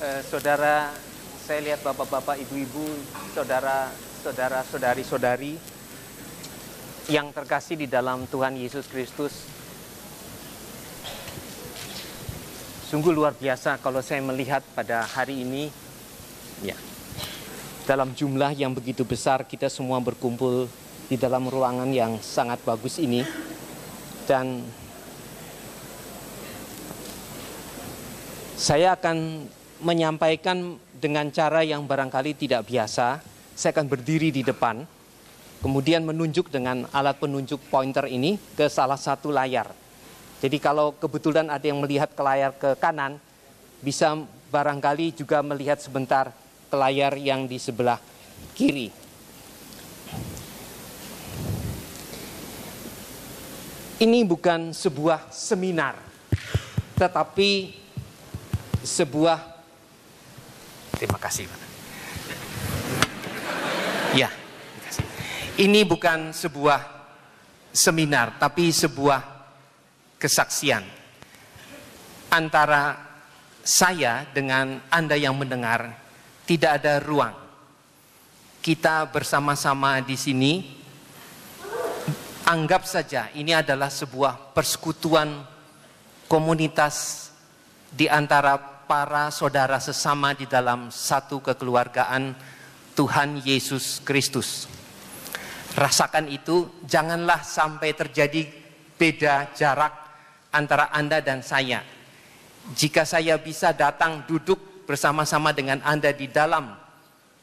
eh, saudara, saya lihat bapak-bapak, ibu-ibu, saudara, saudara, saudari-saudari yang terkasih di dalam Tuhan Yesus Kristus. Sungguh luar biasa kalau saya melihat pada hari ini, ya, dalam jumlah yang begitu besar kita semua berkumpul di dalam ruangan yang sangat bagus ini dan saya akan menyampaikan dengan cara yang barangkali tidak biasa. Saya akan berdiri di depan, kemudian menunjuk dengan alat penunjuk pointer ini ke salah satu layar. Jadi kalau kebetulan ada yang melihat ke layar ke kanan, bisa barangkali juga melihat sebentar ke layar yang di sebelah kiri. Ini bukan sebuah seminar, tetapi sebuah Terima kasih. Ya, ini bukan sebuah seminar, tapi sebuah kesaksian antara saya dengan Anda yang mendengar. Tidak ada ruang. Kita bersama-sama di sini. Anggap saja ini adalah sebuah persekutuan komunitas di antara para saudara sesama di dalam satu kekeluargaan Tuhan Yesus Kristus. Rasakan itu, janganlah sampai terjadi beda jarak antara Anda dan saya. Jika saya bisa datang duduk bersama-sama dengan Anda di dalam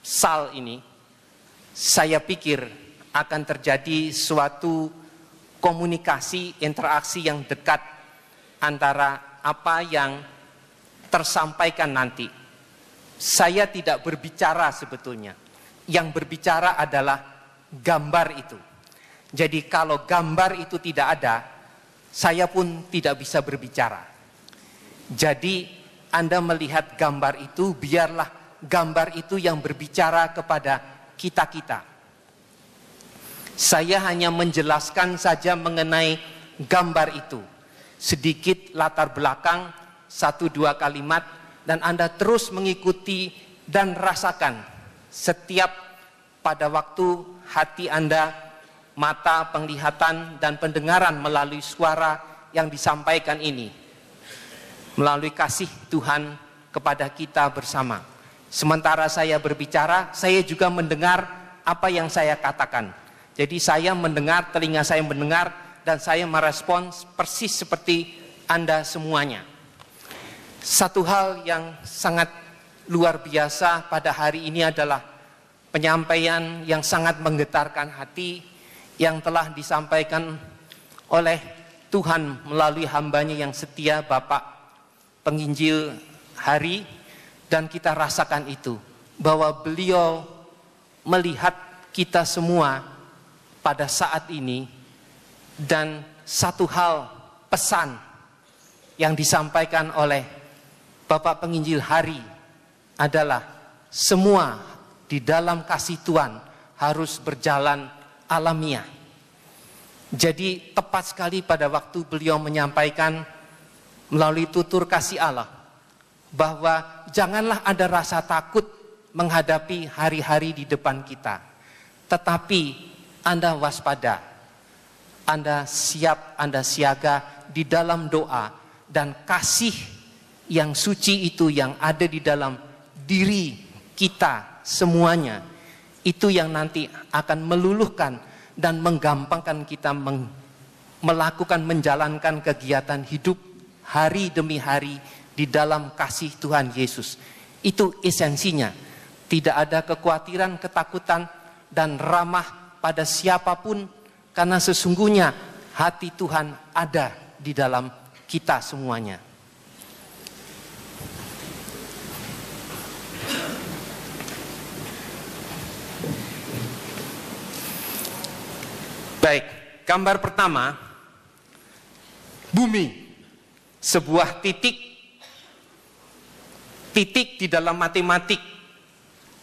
sal ini, saya pikir akan terjadi suatu komunikasi, interaksi yang dekat antara apa yang tersampaikan nanti. Saya tidak berbicara sebetulnya. Yang berbicara adalah gambar itu. Jadi kalau gambar itu tidak ada, saya pun tidak bisa berbicara. Jadi Anda melihat gambar itu, biarlah gambar itu yang berbicara kepada kita-kita. Saya hanya menjelaskan saja mengenai gambar itu. Sedikit latar belakang satu dua kalimat dan Anda terus mengikuti dan rasakan setiap pada waktu hati Anda, mata, penglihatan, dan pendengaran melalui suara yang disampaikan ini. Melalui kasih Tuhan kepada kita bersama. Sementara saya berbicara, saya juga mendengar apa yang saya katakan. Jadi saya mendengar, telinga saya mendengar, dan saya merespons persis seperti Anda semuanya. Satu hal yang sangat luar biasa pada hari ini adalah penyampaian yang sangat menggetarkan hati yang telah disampaikan oleh Tuhan melalui hambanya yang setia Bapak penginjil hari dan kita rasakan itu bahwa beliau melihat kita semua pada saat ini dan satu hal pesan yang disampaikan oleh Bapak penginjil hari adalah semua di dalam kasih Tuhan harus berjalan alamiah. Jadi tepat sekali pada waktu beliau menyampaikan melalui tutur kasih Allah bahwa janganlah ada rasa takut menghadapi hari-hari di depan kita. Tetapi Anda waspada. Anda siap, Anda siaga di dalam doa dan kasih yang suci itu yang ada di dalam diri kita semuanya itu yang nanti akan meluluhkan dan menggampangkan kita meng, melakukan menjalankan kegiatan hidup hari demi hari di dalam kasih Tuhan Yesus. Itu esensinya. Tidak ada kekhawatiran, ketakutan dan ramah pada siapapun karena sesungguhnya hati Tuhan ada di dalam kita semuanya. Baik, gambar pertama bumi sebuah titik titik di dalam matematik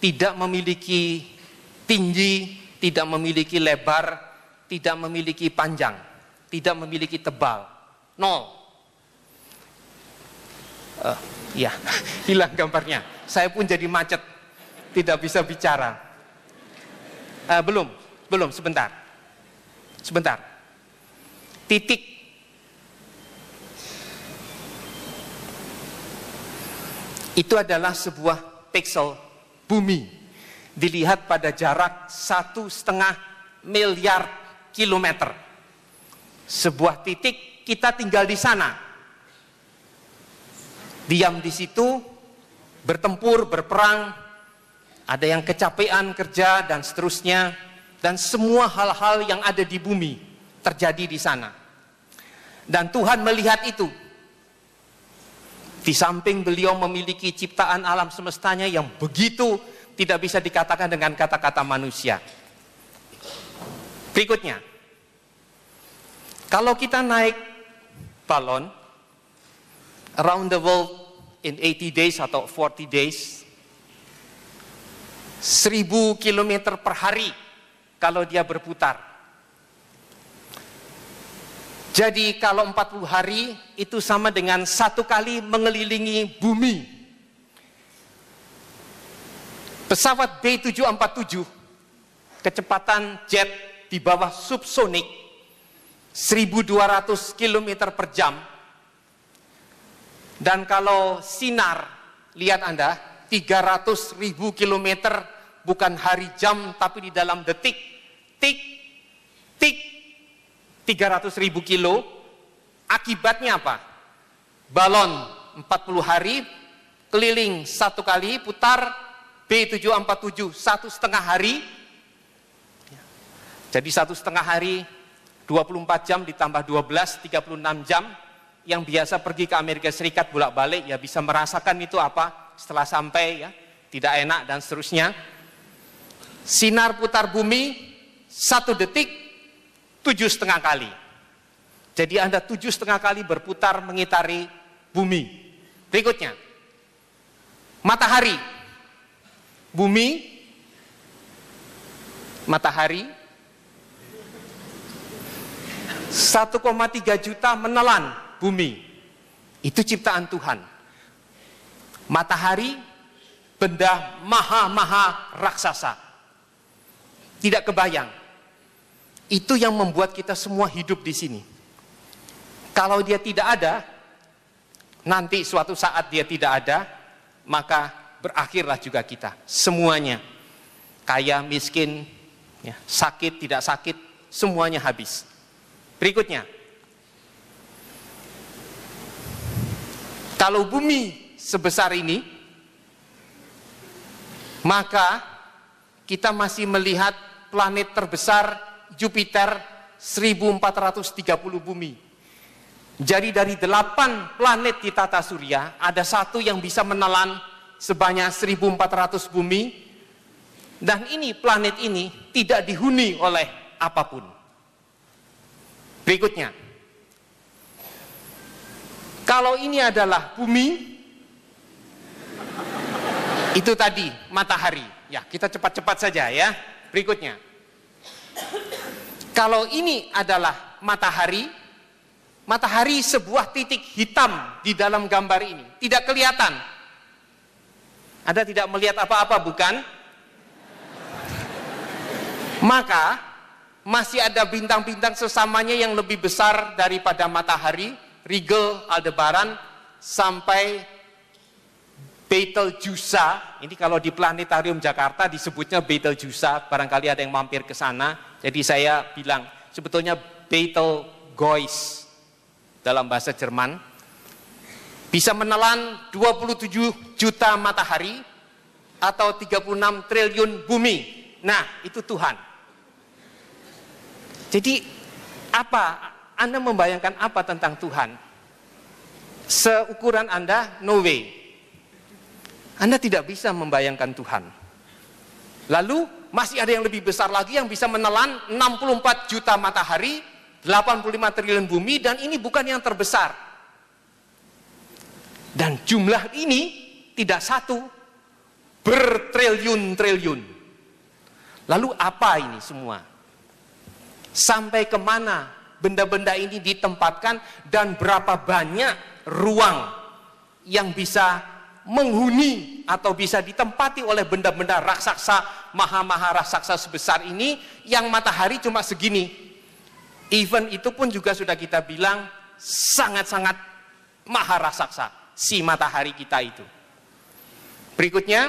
tidak memiliki tinggi, tidak memiliki lebar, tidak memiliki panjang, tidak memiliki tebal. Nol. Uh, ya, hilang gambarnya. Saya pun jadi macet, tidak bisa bicara. Uh, belum, belum, sebentar. Sebentar. Titik. Itu adalah sebuah pixel bumi. Dilihat pada jarak satu setengah miliar kilometer. Sebuah titik kita tinggal di sana. Diam di situ, bertempur, berperang, ada yang kecapean kerja dan seterusnya dan semua hal-hal yang ada di bumi terjadi di sana. Dan Tuhan melihat itu. Di samping beliau memiliki ciptaan alam semestanya yang begitu tidak bisa dikatakan dengan kata-kata manusia. Berikutnya, kalau kita naik balon around the world in 80 days atau 40 days, 1000 km per hari kalau dia berputar. Jadi kalau 40 hari itu sama dengan satu kali mengelilingi bumi. Pesawat B747 kecepatan jet di bawah subsonik 1200 km per jam dan kalau sinar lihat Anda 300.000 ribu kilometer bukan hari jam tapi di dalam detik tik, tik, 300 ribu kilo, akibatnya apa? Balon 40 hari, keliling satu kali, putar B747 satu setengah hari, ya. jadi satu setengah hari, 24 jam ditambah 12, 36 jam, yang biasa pergi ke Amerika Serikat bolak-balik ya bisa merasakan itu apa setelah sampai ya tidak enak dan seterusnya. Sinar putar bumi satu detik tujuh setengah kali. Jadi Anda tujuh setengah kali berputar mengitari bumi. Berikutnya, matahari, bumi, matahari, 1,3 juta menelan bumi. Itu ciptaan Tuhan. Matahari, benda maha-maha raksasa. Tidak kebayang itu yang membuat kita semua hidup di sini. Kalau dia tidak ada, nanti suatu saat dia tidak ada, maka berakhirlah juga kita. Semuanya. Kaya, miskin, ya, sakit, tidak sakit, semuanya habis. Berikutnya. Kalau bumi sebesar ini, maka kita masih melihat planet terbesar Jupiter 1430 bumi. Jadi dari delapan planet di tata surya, ada satu yang bisa menelan sebanyak 1400 bumi. Dan ini planet ini tidak dihuni oleh apapun. Berikutnya. Kalau ini adalah bumi, itu tadi matahari. Ya, kita cepat-cepat saja ya. Berikutnya. Kalau ini adalah matahari, matahari sebuah titik hitam di dalam gambar ini, tidak kelihatan. Anda tidak melihat apa-apa, bukan? Maka masih ada bintang-bintang sesamanya yang lebih besar daripada matahari, Rigel, Aldebaran, sampai Betelgeuse, ini kalau di Planetarium Jakarta disebutnya Betelgeuse, barangkali ada yang mampir ke sana. Jadi saya bilang, sebetulnya Betelgeuse dalam bahasa Jerman bisa menelan 27 juta matahari atau 36 triliun bumi. Nah, itu Tuhan. Jadi apa Anda membayangkan apa tentang Tuhan? Seukuran Anda no way. Anda tidak bisa membayangkan Tuhan. Lalu masih ada yang lebih besar lagi yang bisa menelan 64 juta matahari, 85 triliun bumi dan ini bukan yang terbesar. Dan jumlah ini tidak satu, bertriliun-triliun. Lalu apa ini semua? Sampai kemana benda-benda ini ditempatkan dan berapa banyak ruang yang bisa menghuni atau bisa ditempati oleh benda-benda raksasa, maha-maha raksasa sebesar ini yang matahari cuma segini. Even itu pun juga sudah kita bilang sangat-sangat maha raksasa, si matahari kita itu. Berikutnya,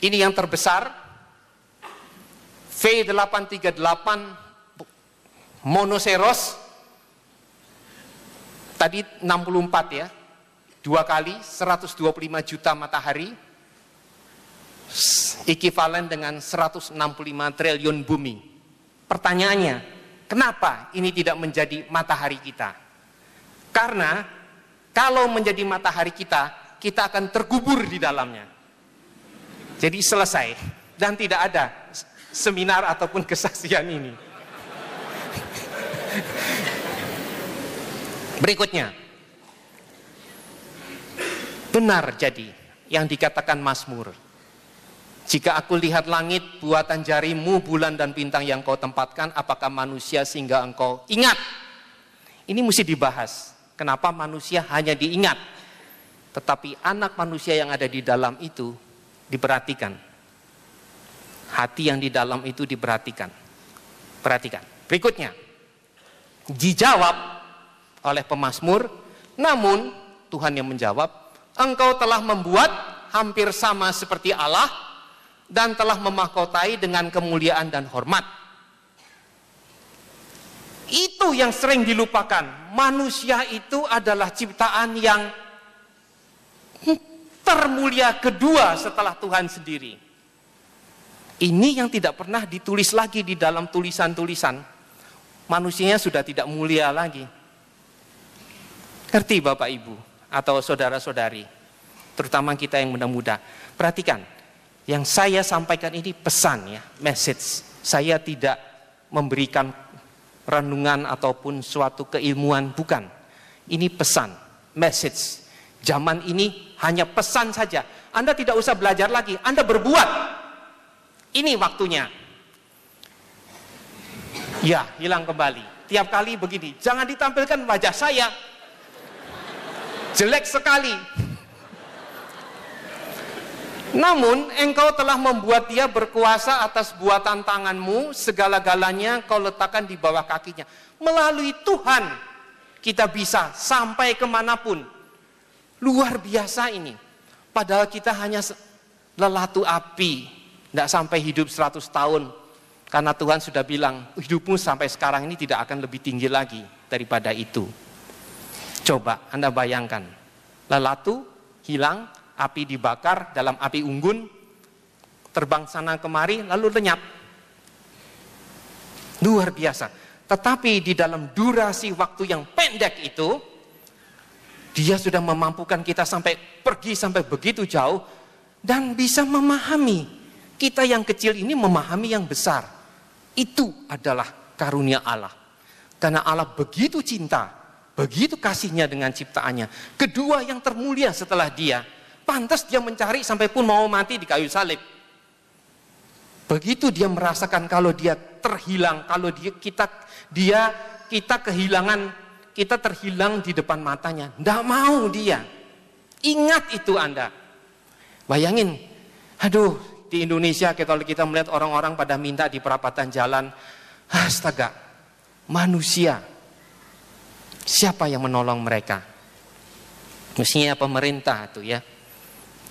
ini yang terbesar, V838 Monoceros, tadi 64 ya, dua kali 125 juta matahari ekivalen dengan 165 triliun bumi. Pertanyaannya, kenapa ini tidak menjadi matahari kita? Karena kalau menjadi matahari kita, kita akan terkubur di dalamnya. Jadi selesai dan tidak ada seminar ataupun kesaksian ini. Berikutnya, Benar jadi yang dikatakan Mazmur. Jika aku lihat langit, buatan jarimu, bulan dan bintang yang kau tempatkan, apakah manusia sehingga engkau ingat? Ini mesti dibahas. Kenapa manusia hanya diingat? Tetapi anak manusia yang ada di dalam itu diperhatikan. Hati yang di dalam itu diperhatikan. Perhatikan. Berikutnya. Dijawab oleh pemasmur namun Tuhan yang menjawab Engkau telah membuat hampir sama seperti Allah dan telah memahkotai dengan kemuliaan dan hormat. Itu yang sering dilupakan. Manusia itu adalah ciptaan yang termulia kedua setelah Tuhan sendiri. Ini yang tidak pernah ditulis lagi di dalam tulisan-tulisan. Manusianya sudah tidak mulia lagi. Ngerti Bapak Ibu? atau saudara-saudari, terutama kita yang muda-muda. Perhatikan, yang saya sampaikan ini pesan ya, message. Saya tidak memberikan renungan ataupun suatu keilmuan, bukan. Ini pesan, message. Zaman ini hanya pesan saja. Anda tidak usah belajar lagi, Anda berbuat. Ini waktunya. Ya, hilang kembali. Tiap kali begini, jangan ditampilkan wajah saya, jelek sekali. Namun engkau telah membuat dia berkuasa atas buatan tanganmu, segala-galanya kau letakkan di bawah kakinya. Melalui Tuhan kita bisa sampai kemanapun. Luar biasa ini. Padahal kita hanya lelatu api, tidak sampai hidup 100 tahun. Karena Tuhan sudah bilang, hidupmu sampai sekarang ini tidak akan lebih tinggi lagi daripada itu. Coba Anda bayangkan, lelatu hilang, api dibakar dalam api unggun, terbang sana kemari, lalu lenyap. Luar biasa. Tetapi di dalam durasi waktu yang pendek itu, dia sudah memampukan kita sampai pergi sampai begitu jauh dan bisa memahami. Kita yang kecil ini memahami yang besar. Itu adalah karunia Allah. Karena Allah begitu cinta Begitu kasihnya dengan ciptaannya. Kedua yang termulia setelah dia. Pantas dia mencari sampai pun mau mati di kayu salib. Begitu dia merasakan kalau dia terhilang, kalau dia kita dia kita kehilangan, kita terhilang di depan matanya. Tidak mau dia. Ingat itu Anda. Bayangin, aduh di Indonesia kita kita melihat orang-orang pada minta di perapatan jalan, astaga, manusia Siapa yang menolong mereka? Mestinya pemerintah tuh ya.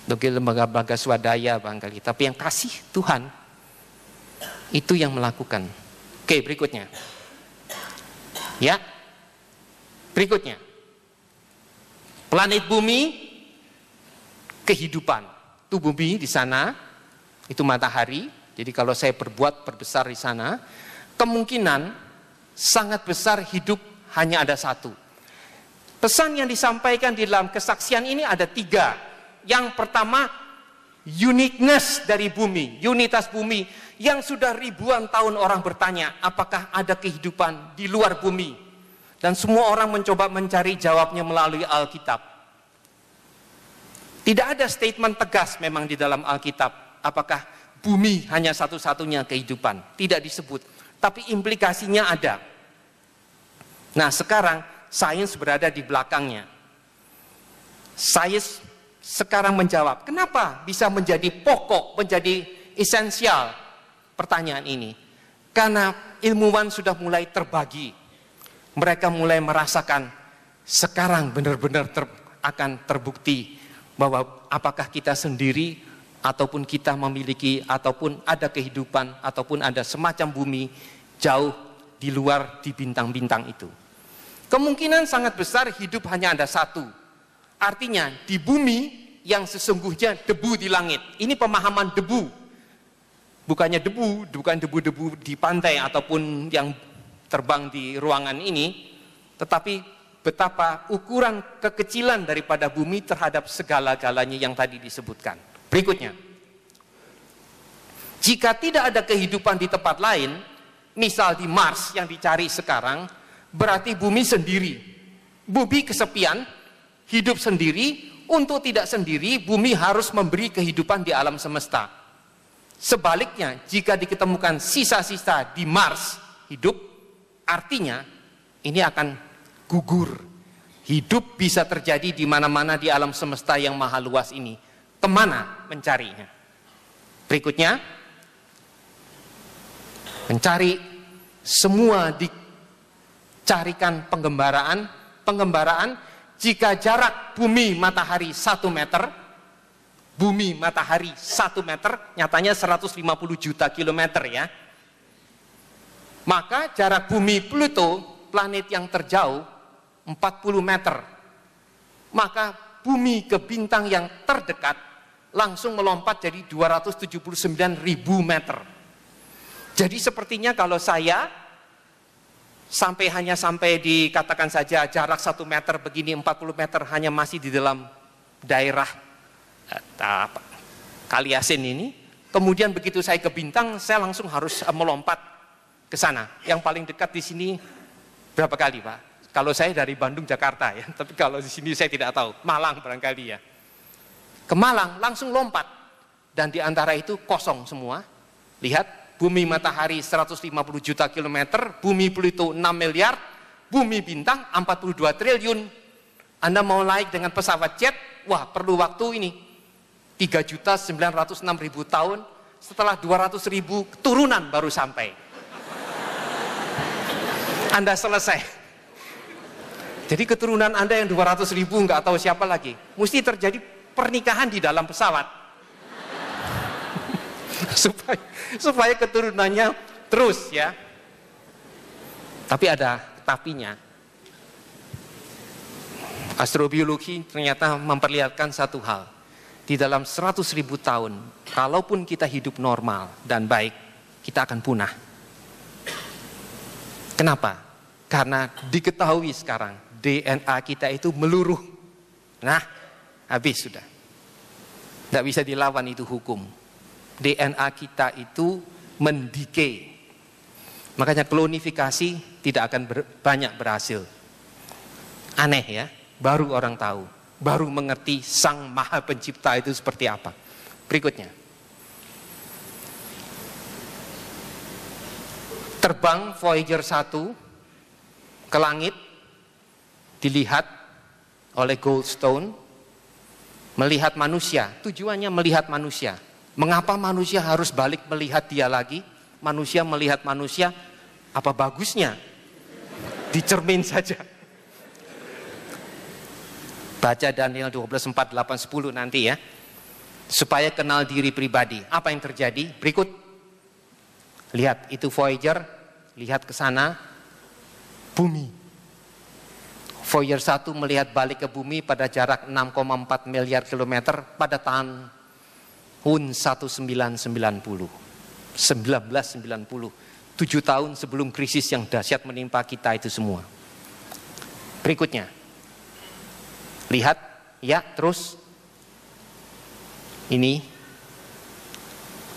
Mungkin lembaga-lembaga swadaya barangkali. Tapi yang kasih Tuhan itu yang melakukan. Oke berikutnya. Ya. Berikutnya. Planet bumi kehidupan. Itu bumi di sana itu matahari. Jadi kalau saya berbuat perbesar di sana, kemungkinan sangat besar hidup hanya ada satu. Pesan yang disampaikan di dalam kesaksian ini ada tiga. Yang pertama, uniqueness dari bumi, unitas bumi yang sudah ribuan tahun orang bertanya, apakah ada kehidupan di luar bumi? Dan semua orang mencoba mencari jawabnya melalui Alkitab. Tidak ada statement tegas memang di dalam Alkitab, apakah bumi hanya satu-satunya kehidupan, tidak disebut. Tapi implikasinya ada. Nah sekarang sains berada di belakangnya. Sains sekarang menjawab, kenapa bisa menjadi pokok, menjadi esensial pertanyaan ini? Karena ilmuwan sudah mulai terbagi. Mereka mulai merasakan sekarang benar-benar ter, akan terbukti bahwa apakah kita sendiri ataupun kita memiliki ataupun ada kehidupan ataupun ada semacam bumi jauh di luar di bintang-bintang itu. Kemungkinan sangat besar hidup hanya ada satu. Artinya di bumi yang sesungguhnya debu di langit. Ini pemahaman debu. Bukannya debu, bukan debu-debu di pantai ataupun yang terbang di ruangan ini, tetapi betapa ukuran kekecilan daripada bumi terhadap segala-galanya yang tadi disebutkan. Berikutnya, jika tidak ada kehidupan di tempat lain, misal di Mars yang dicari sekarang, berarti bumi sendiri. Bumi kesepian, hidup sendiri, untuk tidak sendiri bumi harus memberi kehidupan di alam semesta. Sebaliknya, jika diketemukan sisa-sisa di Mars hidup, artinya ini akan gugur. Hidup bisa terjadi di mana-mana di alam semesta yang maha luas ini. Kemana mencarinya? Berikutnya, mencari semua di carikan penggembaraan, penggembaraan jika jarak bumi matahari 1 meter, bumi matahari 1 meter, nyatanya 150 juta kilometer ya. Maka jarak bumi Pluto, planet yang terjauh, 40 meter. Maka bumi ke bintang yang terdekat langsung melompat jadi 279 ribu meter. Jadi sepertinya kalau saya sampai hanya sampai dikatakan saja jarak satu meter begini 40 meter hanya masih di dalam daerah eh, kali Kaliasin ini kemudian begitu saya ke Bintang saya langsung harus eh, melompat ke sana yang paling dekat di sini berapa kali Pak kalau saya dari Bandung Jakarta ya tapi kalau di sini saya tidak tahu Malang barangkali ya ke Malang langsung lompat dan di antara itu kosong semua lihat bumi matahari 150 juta kilometer, bumi Pluto 6 miliar, bumi bintang 42 triliun. Anda mau naik dengan pesawat jet, wah perlu waktu ini. 3 juta 906 ribu tahun, setelah 200 ribu turunan baru sampai. Anda selesai. Jadi keturunan Anda yang 200 ribu nggak tahu siapa lagi. Mesti terjadi pernikahan di dalam pesawat. supaya supaya keturunannya terus ya. Tapi ada tapinya. Astrobiologi ternyata memperlihatkan satu hal. Di dalam 100 ribu tahun, kalaupun kita hidup normal dan baik, kita akan punah. Kenapa? Karena diketahui sekarang DNA kita itu meluruh. Nah, habis sudah. Tidak bisa dilawan itu hukum. DNA kita itu mendike. Makanya klonifikasi tidak akan ber, banyak berhasil. Aneh ya, baru orang tahu, baru mengerti sang maha pencipta itu seperti apa. Berikutnya. Terbang Voyager 1 ke langit dilihat oleh Goldstone melihat manusia, tujuannya melihat manusia. Mengapa manusia harus balik melihat dia lagi? Manusia melihat manusia, apa bagusnya? Dicermin saja. Baca Daniel 12, 4, 8, 10 nanti ya. Supaya kenal diri pribadi. Apa yang terjadi? Berikut. Lihat, itu Voyager. Lihat ke sana. Bumi. Voyager 1 melihat balik ke bumi pada jarak 6,4 miliar kilometer pada tahun Hun 1990. 1990. 7 tahun sebelum krisis yang dahsyat menimpa kita itu semua. Berikutnya. Lihat, ya terus. Ini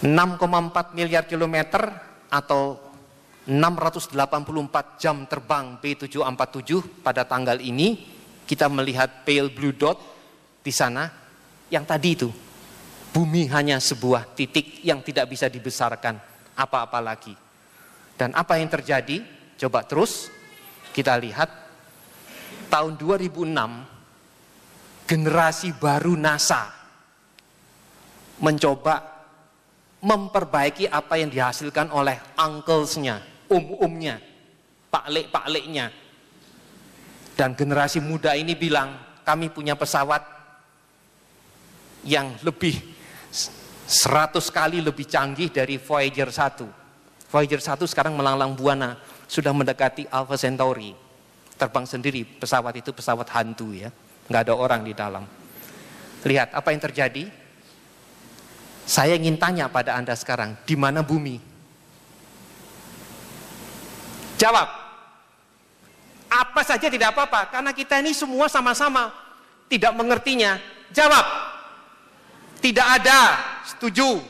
6,4 miliar kilometer atau 684 jam terbang B747 pada tanggal ini kita melihat pale blue dot di sana yang tadi itu Bumi hanya sebuah titik yang tidak bisa dibesarkan apa-apa lagi. Dan apa yang terjadi? Coba terus kita lihat tahun 2006 generasi baru NASA mencoba memperbaiki apa yang dihasilkan oleh uncles-nya, um-umnya, paklik-pakliknya. Dan generasi muda ini bilang, kami punya pesawat yang lebih 100 kali lebih canggih dari Voyager 1. Voyager 1 sekarang melanglang buana, sudah mendekati Alpha Centauri. Terbang sendiri, pesawat itu pesawat hantu ya. Nggak ada orang di dalam. Lihat apa yang terjadi. Saya ingin tanya pada Anda sekarang, di mana bumi? Jawab. Apa saja tidak apa-apa, karena kita ini semua sama-sama tidak mengertinya. Jawab. Tidak ada. Setuju.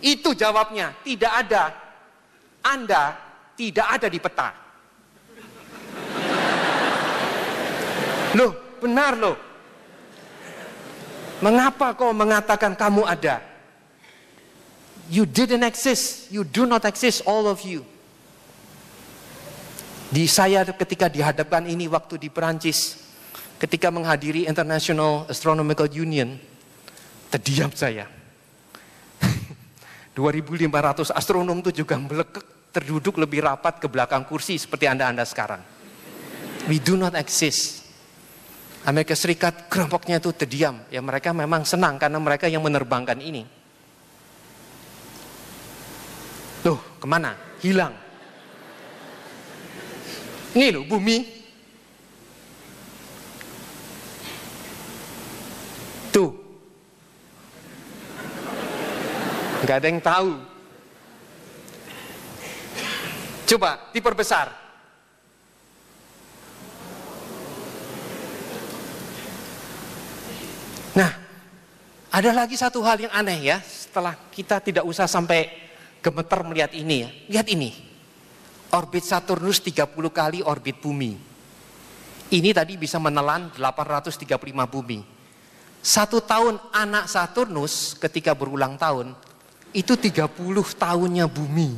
Itu jawabnya. Tidak ada. Anda tidak ada di peta. Loh, benar loh. Mengapa kau mengatakan kamu ada? You didn't exist. You do not exist, all of you. Di saya ketika dihadapkan ini waktu di Perancis, ketika menghadiri International Astronomical Union, terdiam saya. 2.500 astronom itu juga melekek terduduk lebih rapat ke belakang kursi seperti Anda-Anda sekarang. We do not exist. Amerika Serikat kelompoknya itu terdiam. Ya mereka memang senang karena mereka yang menerbangkan ini. Loh, kemana? Hilang. Ini loh, bumi Nggak ada yang tahu. Coba diperbesar. Nah, ada lagi satu hal yang aneh ya, setelah kita tidak usah sampai gemeter melihat ini ya. Lihat ini. Orbit Saturnus 30 kali orbit bumi. Ini tadi bisa menelan 835 bumi. Satu tahun anak Saturnus ketika berulang tahun itu 30 tahunnya bumi.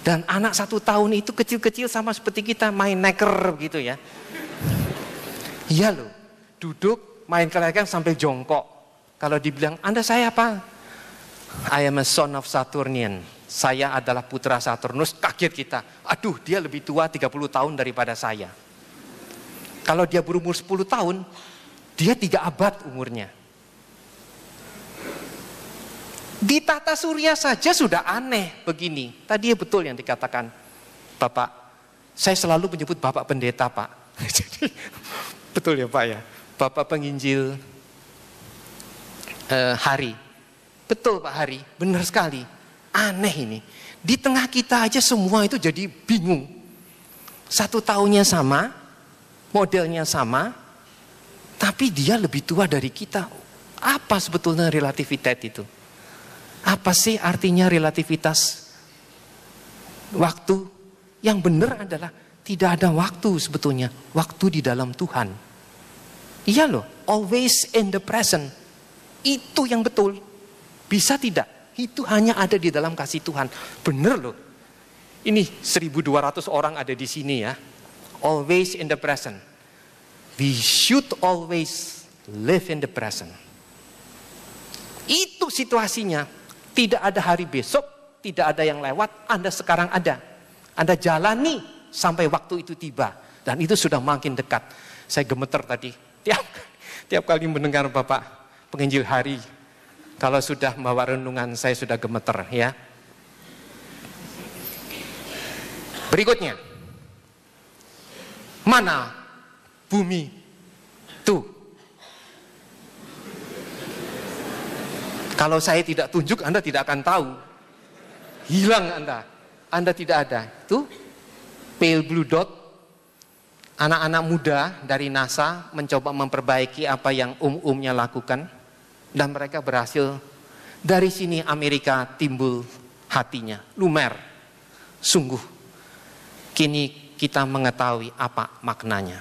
Dan anak satu tahun itu kecil-kecil sama seperti kita main neker gitu ya. Iya loh, duduk main kelereng sampai jongkok. Kalau dibilang, Anda saya apa? I am a son of Saturnian. Saya adalah putra Saturnus, kaget kita. Aduh, dia lebih tua 30 tahun daripada saya. Kalau dia berumur 10 tahun, dia tiga abad umurnya. Di tata surya saja sudah aneh begini. Tadi ya betul yang dikatakan Bapak. Saya selalu menyebut Bapak Pendeta Pak. Jadi betul ya Pak ya. Bapak penginjil eh, Hari. Betul Pak Hari, benar sekali. Aneh ini. Di tengah kita aja semua itu jadi bingung. Satu tahunnya sama, modelnya sama, tapi dia lebih tua dari kita. Apa sebetulnya relativitas itu? Apa sih artinya relativitas waktu? Yang benar adalah tidak ada waktu sebetulnya. Waktu di dalam Tuhan. Iya loh, always in the present. Itu yang betul. Bisa tidak? Itu hanya ada di dalam kasih Tuhan. Benar loh. Ini 1200 orang ada di sini ya. Always in the present. We should always live in the present. Itu situasinya. Tidak ada hari besok, tidak ada yang lewat, Anda sekarang ada. Anda jalani sampai waktu itu tiba. Dan itu sudah makin dekat. Saya gemeter tadi. Tiap, tiap kali mendengar Bapak penginjil hari. Kalau sudah membawa renungan saya sudah gemeter ya. Berikutnya. Mana bumi tuh? Kalau saya tidak tunjuk, Anda tidak akan tahu. Hilang Anda. Anda tidak ada. Itu pale blue dot. Anak-anak muda dari NASA mencoba memperbaiki apa yang um-umnya lakukan. Dan mereka berhasil. Dari sini Amerika timbul hatinya. Lumer. Sungguh. Kini kita mengetahui apa maknanya.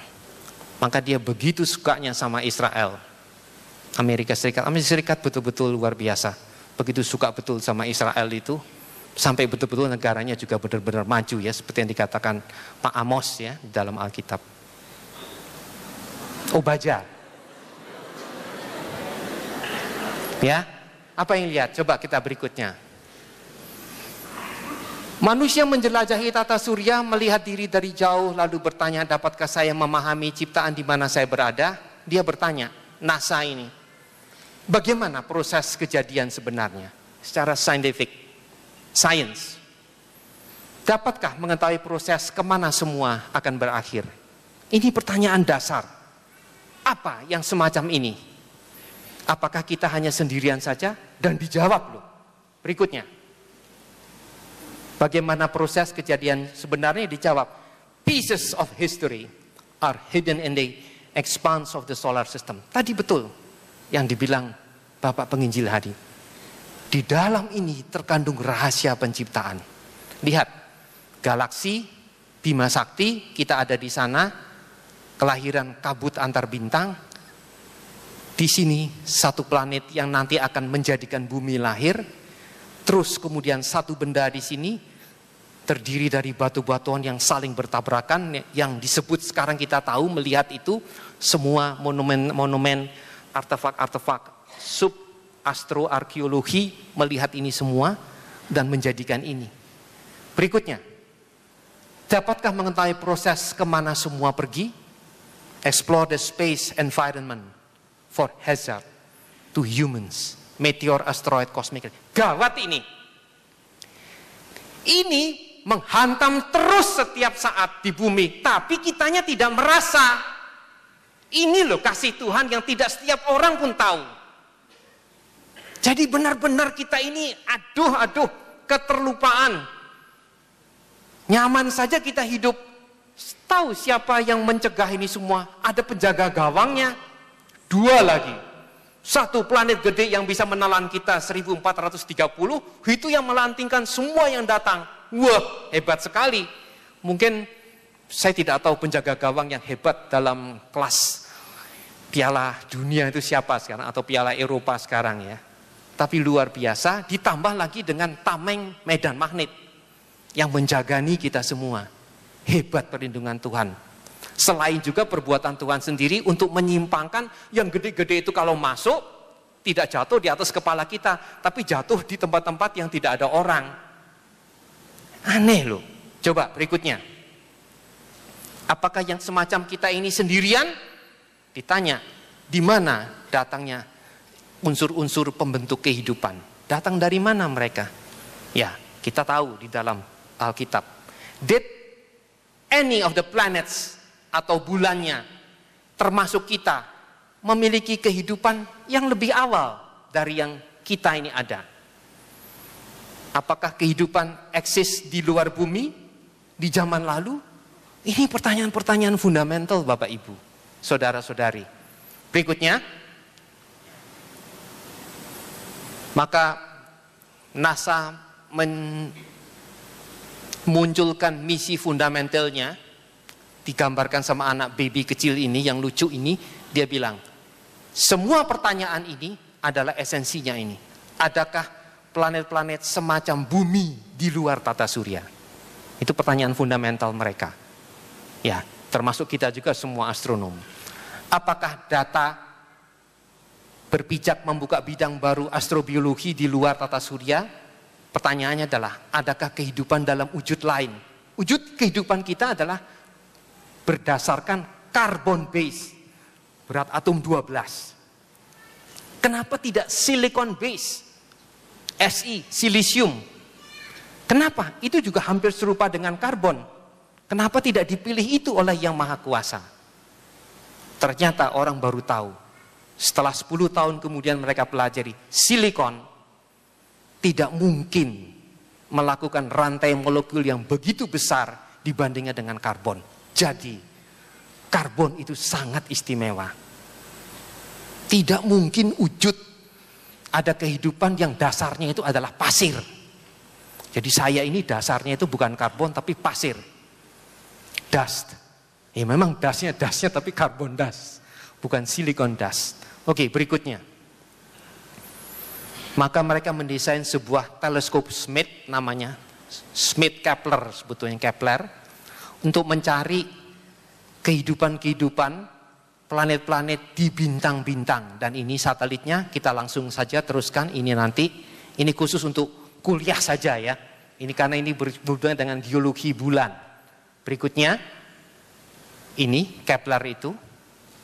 Maka dia begitu sukanya sama Israel Amerika Serikat. Amerika Serikat betul-betul luar biasa. Begitu suka betul sama Israel itu, sampai betul-betul negaranya juga benar-benar maju ya, seperti yang dikatakan Pak Amos ya dalam Alkitab. Oh Obaja. Ya, apa yang lihat? Coba kita berikutnya. Manusia menjelajahi tata surya, melihat diri dari jauh, lalu bertanya, dapatkah saya memahami ciptaan di mana saya berada? Dia bertanya, NASA ini. Bagaimana proses kejadian sebenarnya secara scientific, science? Dapatkah mengetahui proses kemana semua akan berakhir? Ini pertanyaan dasar. Apa yang semacam ini? Apakah kita hanya sendirian saja? Dan dijawab loh. Berikutnya. Bagaimana proses kejadian sebenarnya dijawab. Pieces of history are hidden in the expanse of the solar system. Tadi betul, yang dibilang Bapak Penginjil Hadi. Di dalam ini terkandung rahasia penciptaan. Lihat, galaksi, Bima Sakti, kita ada di sana, kelahiran kabut antar bintang, di sini satu planet yang nanti akan menjadikan bumi lahir, terus kemudian satu benda di sini terdiri dari batu-batuan yang saling bertabrakan yang disebut sekarang kita tahu melihat itu semua monumen-monumen artefak-artefak sub astro arkeologi melihat ini semua dan menjadikan ini. Berikutnya, dapatkah mengetahui proses kemana semua pergi? Explore the space environment for hazard to humans. Meteor, asteroid, kosmik. Gawat ini. Ini menghantam terus setiap saat di bumi, tapi kitanya tidak merasa ini loh kasih Tuhan yang tidak setiap orang pun tahu. Jadi benar-benar kita ini aduh-aduh keterlupaan. Nyaman saja kita hidup. Tahu siapa yang mencegah ini semua? Ada penjaga gawangnya. Dua lagi. Satu planet gede yang bisa menelan kita 1430 itu yang melantingkan semua yang datang. Wah, hebat sekali. Mungkin saya tidak tahu penjaga gawang yang hebat dalam kelas piala dunia itu siapa sekarang atau piala Eropa sekarang ya. Tapi luar biasa ditambah lagi dengan tameng medan magnet yang menjagani kita semua. Hebat perlindungan Tuhan. Selain juga perbuatan Tuhan sendiri untuk menyimpangkan yang gede-gede itu kalau masuk tidak jatuh di atas kepala kita, tapi jatuh di tempat-tempat yang tidak ada orang. Aneh loh. Coba berikutnya. Apakah yang semacam kita ini sendirian? Ditanya, di mana datangnya unsur-unsur pembentuk kehidupan? Datang dari mana mereka? Ya, kita tahu di dalam Alkitab. Did any of the planets atau bulannya termasuk kita memiliki kehidupan yang lebih awal dari yang kita ini ada? Apakah kehidupan eksis di luar bumi di zaman lalu? Ini pertanyaan-pertanyaan fundamental Bapak Ibu, Saudara-saudari. Berikutnya, maka NASA memunculkan misi fundamentalnya, digambarkan sama anak baby kecil ini yang lucu ini, dia bilang, semua pertanyaan ini adalah esensinya ini. Adakah planet-planet semacam bumi di luar tata surya? Itu pertanyaan fundamental mereka Ya, termasuk kita juga semua astronom. Apakah data berpijak membuka bidang baru astrobiologi di luar tata surya? Pertanyaannya adalah, adakah kehidupan dalam wujud lain? Wujud kehidupan kita adalah berdasarkan karbon base, berat atom 12. Kenapa tidak silicon base, SI, silisium? Kenapa? Itu juga hampir serupa dengan karbon. Kenapa tidak dipilih itu oleh yang maha kuasa? Ternyata orang baru tahu. Setelah 10 tahun kemudian mereka pelajari. Silikon tidak mungkin melakukan rantai molekul yang begitu besar dibandingnya dengan karbon. Jadi karbon itu sangat istimewa. Tidak mungkin wujud ada kehidupan yang dasarnya itu adalah pasir. Jadi saya ini dasarnya itu bukan karbon tapi pasir. Dust. Ya memang dustnya dustnya tapi karbon dust, bukan silikon dust. Oke, berikutnya. Maka mereka mendesain sebuah teleskop Smith namanya, Smith Kepler sebetulnya Kepler, untuk mencari kehidupan-kehidupan planet-planet di bintang-bintang. Dan ini satelitnya kita langsung saja teruskan, ini nanti, ini khusus untuk kuliah saja ya. Ini karena ini berhubungan dengan geologi bulan. Berikutnya, ini Kepler itu,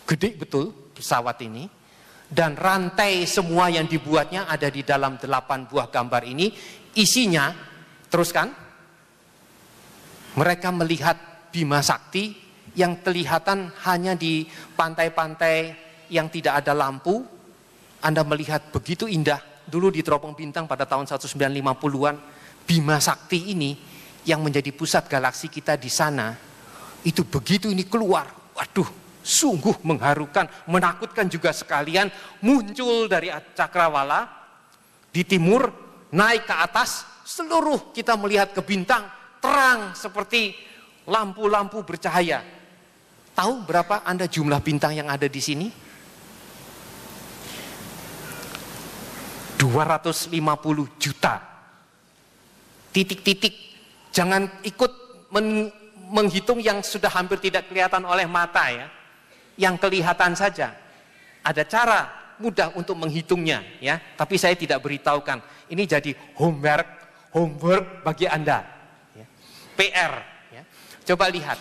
gede betul pesawat ini, dan rantai semua yang dibuatnya ada di dalam delapan buah gambar ini. Isinya, teruskan, mereka melihat Bima Sakti yang kelihatan hanya di pantai-pantai yang tidak ada lampu. Anda melihat begitu indah dulu di Teropong Bintang pada tahun 1950-an. Bima Sakti ini yang menjadi pusat galaksi kita di sana, itu begitu ini keluar, waduh, sungguh mengharukan, menakutkan juga sekalian, muncul dari cakrawala di timur, naik ke atas, seluruh kita melihat ke bintang, terang seperti lampu-lampu bercahaya. Tahu berapa Anda jumlah bintang yang ada di sini? 250 juta titik-titik Jangan ikut men menghitung yang sudah hampir tidak kelihatan oleh mata ya. Yang kelihatan saja. Ada cara mudah untuk menghitungnya ya, tapi saya tidak beritahukan. Ini jadi homework, homework bagi Anda. Ya. PR ya. Coba lihat.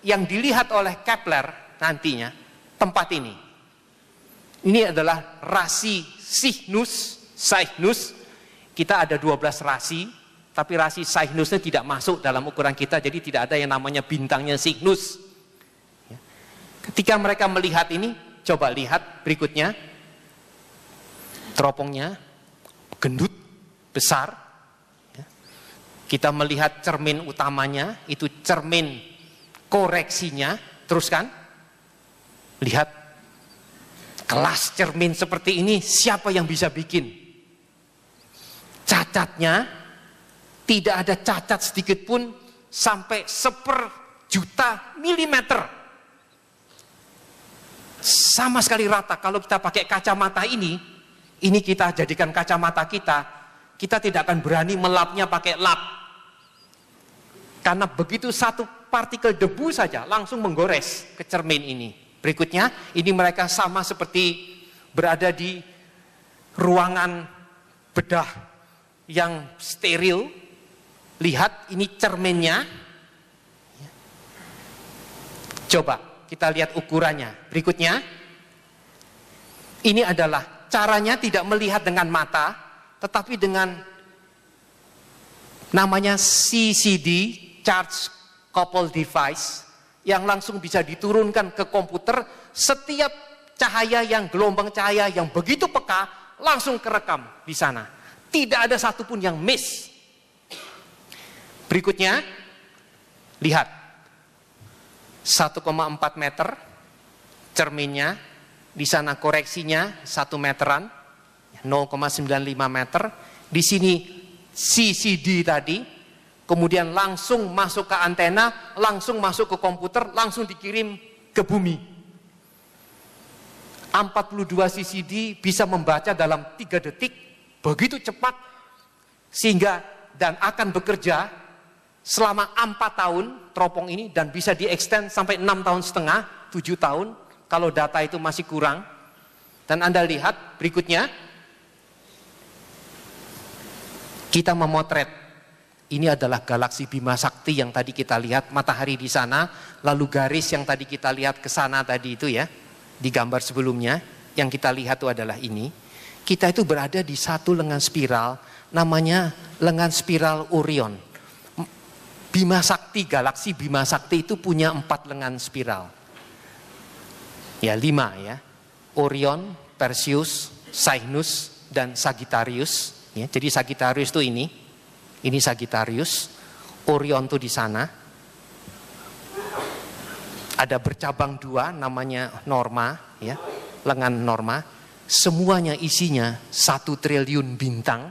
Yang dilihat oleh Kepler nantinya tempat ini. Ini adalah rasi Cygnus, Cygnus. Kita ada 12 rasi tapi rasi Cygnusnya tidak masuk dalam ukuran kita, jadi tidak ada yang namanya bintangnya Cygnus. Ya. Ketika mereka melihat ini, coba lihat berikutnya. Teropongnya gendut, besar. Ya. Kita melihat cermin utamanya, itu cermin koreksinya. Teruskan. Lihat kelas cermin seperti ini siapa yang bisa bikin? Cacatnya tidak ada cacat sedikit pun sampai seper juta milimeter. Sama sekali rata. Kalau kita pakai kacamata ini, ini kita jadikan kacamata kita, kita tidak akan berani melapnya pakai lap. Karena begitu satu partikel debu saja langsung menggores ke cermin ini. Berikutnya, ini mereka sama seperti berada di ruangan bedah yang steril Lihat ini cerminnya. Coba kita lihat ukurannya. Berikutnya. Ini adalah caranya tidak melihat dengan mata, tetapi dengan namanya CCD, Charge Couple Device, yang langsung bisa diturunkan ke komputer setiap cahaya yang gelombang cahaya yang begitu peka langsung kerekam di sana. Tidak ada satupun yang miss. Berikutnya, lihat. 1,4 meter cerminnya, di sana koreksinya 1 meteran, 0,95 meter. Di sini CCD tadi, kemudian langsung masuk ke antena, langsung masuk ke komputer, langsung dikirim ke bumi. 42 CCD bisa membaca dalam 3 detik, begitu cepat, sehingga dan akan bekerja selama empat tahun teropong ini dan bisa diextend sampai enam tahun setengah, tujuh tahun kalau data itu masih kurang. Dan Anda lihat berikutnya, kita memotret ini adalah galaksi Bima Sakti yang tadi kita lihat matahari di sana, lalu garis yang tadi kita lihat ke sana tadi itu ya, di gambar sebelumnya yang kita lihat itu adalah ini. Kita itu berada di satu lengan spiral namanya lengan spiral Orion. Bima Sakti, galaksi Bima Sakti itu punya empat lengan spiral. Ya lima ya. Orion, Perseus, Cygnus, dan Sagittarius. Ya, jadi Sagittarius itu ini. Ini Sagittarius. Orion itu di sana. Ada bercabang dua namanya Norma. ya Lengan Norma. Semuanya isinya satu triliun bintang.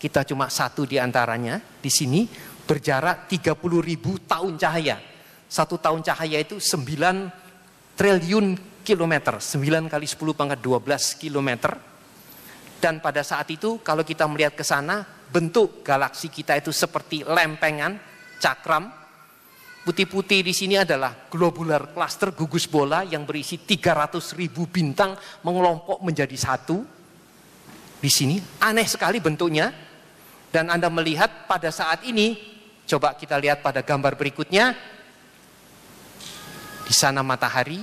Kita cuma satu di antaranya di sini berjarak 30 ribu tahun cahaya. Satu tahun cahaya itu 9 triliun kilometer, 9 kali 10 pangkat 12 kilometer. Dan pada saat itu kalau kita melihat ke sana, bentuk galaksi kita itu seperti lempengan, cakram. Putih-putih di sini adalah globular cluster gugus bola yang berisi 300 ribu bintang mengelompok menjadi satu. Di sini aneh sekali bentuknya, dan Anda melihat pada saat ini, coba kita lihat pada gambar berikutnya. Di sana matahari,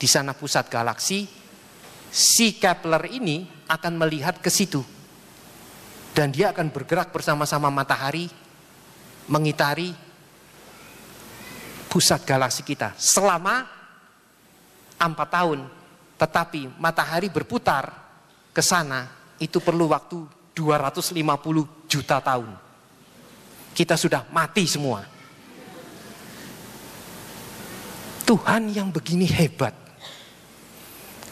di sana pusat galaksi. Si Kepler ini akan melihat ke situ. Dan dia akan bergerak bersama-sama matahari, mengitari pusat galaksi kita. Selama 4 tahun, tetapi matahari berputar ke sana, itu perlu waktu 250 juta tahun. Kita sudah mati semua. Tuhan yang begini hebat.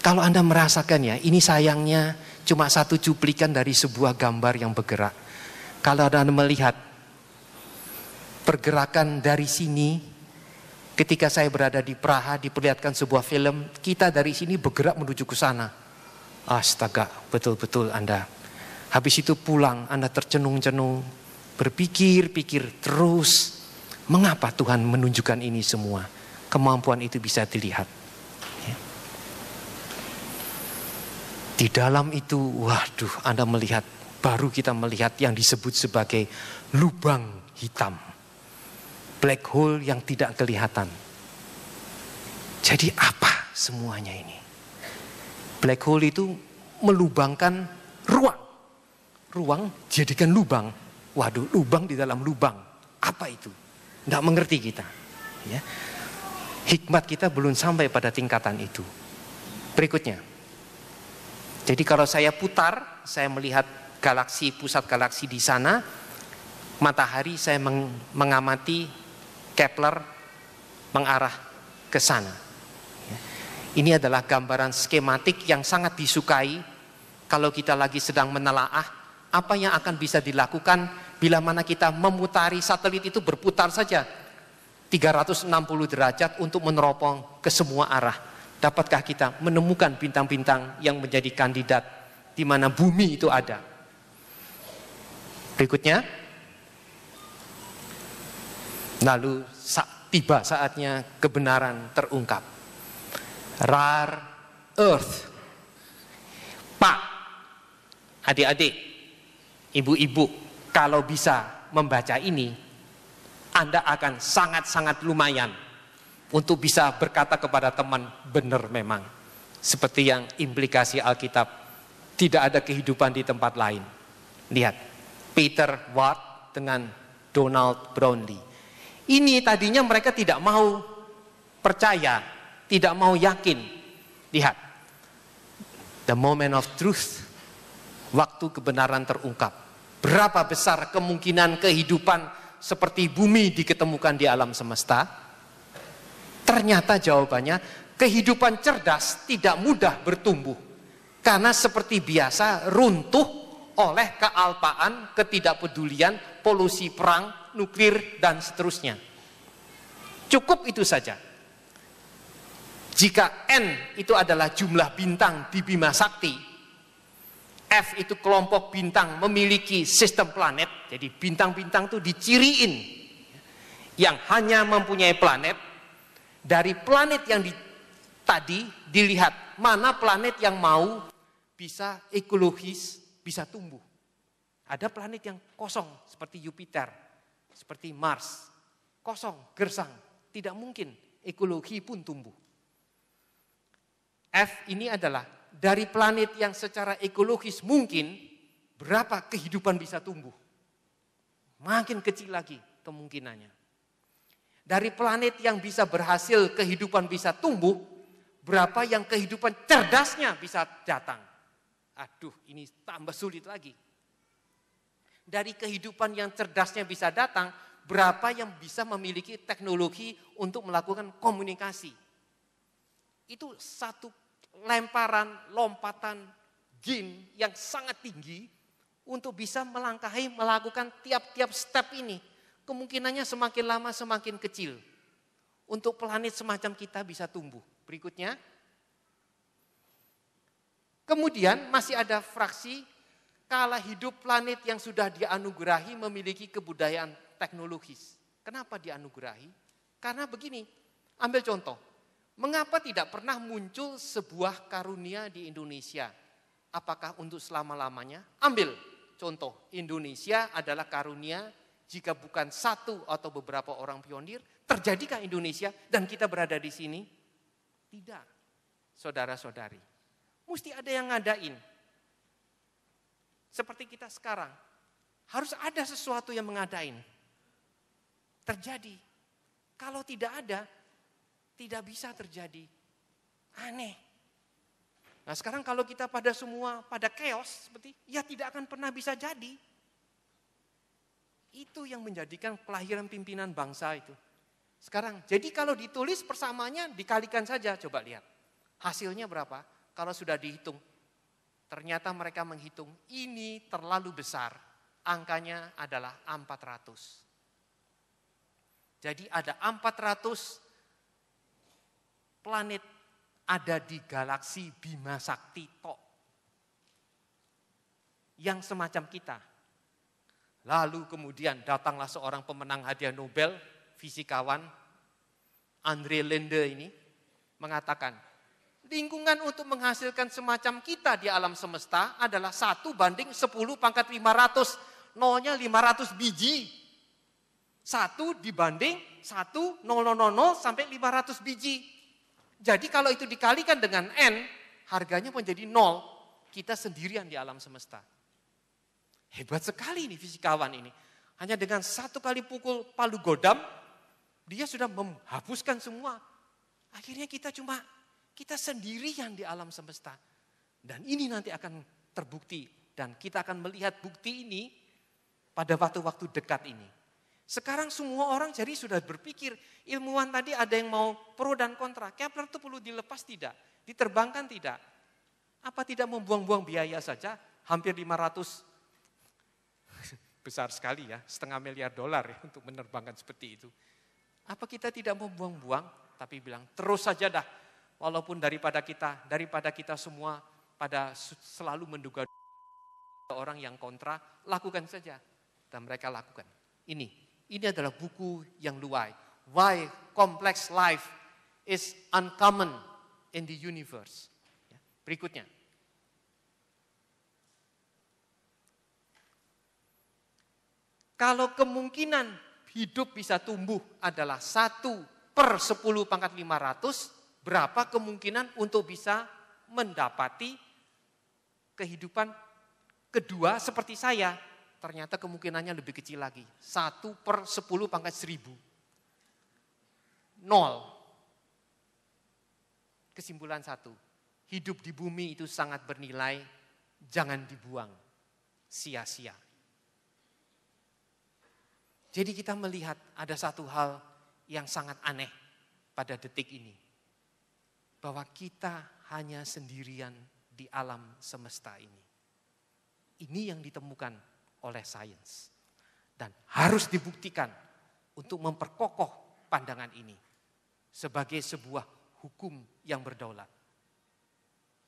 Kalau Anda merasakannya, ini sayangnya cuma satu cuplikan dari sebuah gambar yang bergerak. Kalau Anda melihat pergerakan dari sini, ketika saya berada di Praha, diperlihatkan sebuah film, kita dari sini bergerak menuju ke sana. Astaga, betul-betul Anda Habis itu pulang, Anda tercenung-cenung, berpikir-pikir terus. Mengapa Tuhan menunjukkan ini semua? Kemampuan itu bisa dilihat. Ya. Di dalam itu, waduh, Anda melihat, baru kita melihat yang disebut sebagai lubang hitam. Black hole yang tidak kelihatan. Jadi apa semuanya ini? Black hole itu melubangkan ruang ruang jadikan lubang. Waduh, lubang di dalam lubang. Apa itu? Tidak mengerti kita. Ya. Hikmat kita belum sampai pada tingkatan itu. Berikutnya. Jadi kalau saya putar, saya melihat galaksi, pusat galaksi di sana. Matahari saya meng mengamati Kepler mengarah ke sana. Ya. Ini adalah gambaran skematik yang sangat disukai kalau kita lagi sedang menelaah apa yang akan bisa dilakukan bila mana kita memutari satelit itu berputar saja 360 derajat untuk meneropong ke semua arah. Dapatkah kita menemukan bintang-bintang yang menjadi kandidat di mana bumi itu ada? Berikutnya, lalu tiba saatnya kebenaran terungkap. Rare Earth. Pak, adik-adik, Ibu-ibu, kalau bisa membaca ini, Anda akan sangat-sangat lumayan untuk bisa berkata kepada teman, benar memang. Seperti yang implikasi Alkitab, tidak ada kehidupan di tempat lain. Lihat, Peter Ward dengan Donald Brownlee. Ini tadinya mereka tidak mau percaya, tidak mau yakin. Lihat, the moment of truth waktu kebenaran terungkap. Berapa besar kemungkinan kehidupan seperti bumi diketemukan di alam semesta? Ternyata jawabannya kehidupan cerdas tidak mudah bertumbuh. Karena seperti biasa runtuh oleh kealpaan, ketidakpedulian, polusi perang, nuklir, dan seterusnya. Cukup itu saja. Jika N itu adalah jumlah bintang di Bima Sakti, F itu kelompok bintang memiliki sistem planet. Jadi bintang-bintang itu diciriin yang hanya mempunyai planet. Dari planet yang di, tadi dilihat mana planet yang mau bisa ekologis, bisa tumbuh. Ada planet yang kosong seperti Jupiter, seperti Mars. Kosong, gersang, tidak mungkin ekologi pun tumbuh. F ini adalah dari planet yang secara ekologis mungkin berapa kehidupan bisa tumbuh. Makin kecil lagi kemungkinannya. Dari planet yang bisa berhasil kehidupan bisa tumbuh, berapa yang kehidupan cerdasnya bisa datang. Aduh, ini tambah sulit lagi. Dari kehidupan yang cerdasnya bisa datang, berapa yang bisa memiliki teknologi untuk melakukan komunikasi. Itu satu lemparan, lompatan jin yang sangat tinggi untuk bisa melangkahi melakukan tiap-tiap step ini. Kemungkinannya semakin lama semakin kecil. Untuk planet semacam kita bisa tumbuh. Berikutnya. Kemudian masih ada fraksi kala hidup planet yang sudah dianugerahi memiliki kebudayaan teknologis. Kenapa dianugerahi? Karena begini, ambil contoh. Mengapa tidak pernah muncul sebuah karunia di Indonesia? Apakah untuk selama-lamanya? Ambil contoh, Indonesia adalah karunia jika bukan satu atau beberapa orang pionir, terjadikah Indonesia dan kita berada di sini? Tidak, saudara-saudari. Mesti ada yang ngadain. Seperti kita sekarang, harus ada sesuatu yang mengadain. Terjadi. Kalau tidak ada, tidak bisa terjadi. Aneh. Nah sekarang kalau kita pada semua, pada chaos seperti, ya tidak akan pernah bisa jadi. Itu yang menjadikan kelahiran pimpinan bangsa itu. Sekarang, jadi kalau ditulis persamanya dikalikan saja, coba lihat. Hasilnya berapa? Kalau sudah dihitung. Ternyata mereka menghitung, ini terlalu besar. Angkanya adalah 400. Jadi ada 400 planet ada di galaksi Bima Sakti Tok. Yang semacam kita. Lalu kemudian datanglah seorang pemenang hadiah Nobel, fisikawan, Andre Linde ini, mengatakan, lingkungan untuk menghasilkan semacam kita di alam semesta adalah satu banding 10 pangkat 500. Nolnya 500 biji. Satu dibanding satu nol nol nol sampai 500 biji jadi kalau itu dikalikan dengan N, harganya menjadi nol. Kita sendirian di alam semesta. Hebat sekali ini fisikawan ini. Hanya dengan satu kali pukul palu godam, dia sudah menghapuskan semua. Akhirnya kita cuma, kita sendirian di alam semesta. Dan ini nanti akan terbukti. Dan kita akan melihat bukti ini pada waktu-waktu dekat ini. Sekarang semua orang jadi sudah berpikir ilmuwan tadi ada yang mau pro dan kontra. Kepler itu perlu dilepas tidak? Diterbangkan tidak? Apa tidak membuang-buang biaya saja? Hampir 500 besar sekali ya, setengah miliar dolar ya untuk menerbangkan seperti itu. Apa kita tidak membuang buang-buang tapi bilang terus saja dah. Walaupun daripada kita, daripada kita semua pada selalu menduga orang yang kontra, lakukan saja. Dan mereka lakukan. Ini ini adalah buku yang luai. Why complex life is uncommon in the universe. Ya, berikutnya. Kalau kemungkinan hidup bisa tumbuh adalah satu per 10 pangkat 500, berapa kemungkinan untuk bisa mendapati kehidupan kedua seperti saya ternyata kemungkinannya lebih kecil lagi. satu per sepuluh pangkat seribu Nol. Kesimpulan satu, hidup di bumi itu sangat bernilai, jangan dibuang sia-sia. Jadi kita melihat ada satu hal yang sangat aneh pada detik ini. Bahwa kita hanya sendirian di alam semesta ini. Ini yang ditemukan oleh sains. Dan harus dibuktikan untuk memperkokoh pandangan ini sebagai sebuah hukum yang berdaulat.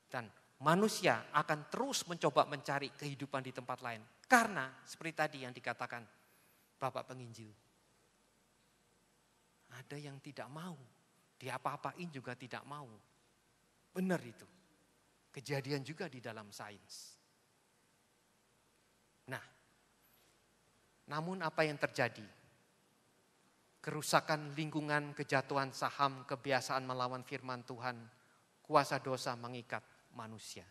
Dan manusia akan terus mencoba mencari kehidupan di tempat lain. Karena seperti tadi yang dikatakan Bapak penginjil. Ada yang tidak mau, diapa-apain juga tidak mau. Benar itu. Kejadian juga di dalam sains. Namun apa yang terjadi? Kerusakan lingkungan, kejatuhan saham, kebiasaan melawan firman Tuhan, kuasa dosa mengikat manusia.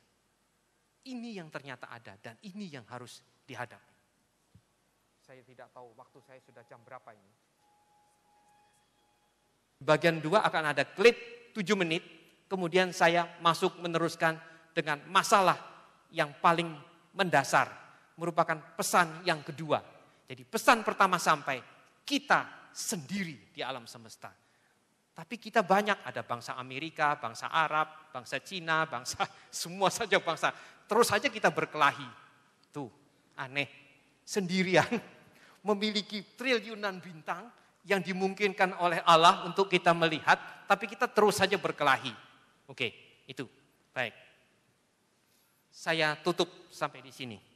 Ini yang ternyata ada dan ini yang harus dihadapi. Saya tidak tahu waktu saya sudah jam berapa ini. Bagian dua akan ada klip tujuh menit, kemudian saya masuk meneruskan dengan masalah yang paling mendasar, merupakan pesan yang kedua jadi pesan pertama sampai, kita sendiri di alam semesta. Tapi kita banyak, ada bangsa Amerika, bangsa Arab, bangsa Cina, bangsa semua saja bangsa. Terus saja kita berkelahi. Tuh, aneh. Sendirian memiliki triliunan bintang yang dimungkinkan oleh Allah untuk kita melihat, tapi kita terus saja berkelahi. Oke, itu. Baik. Saya tutup sampai di sini.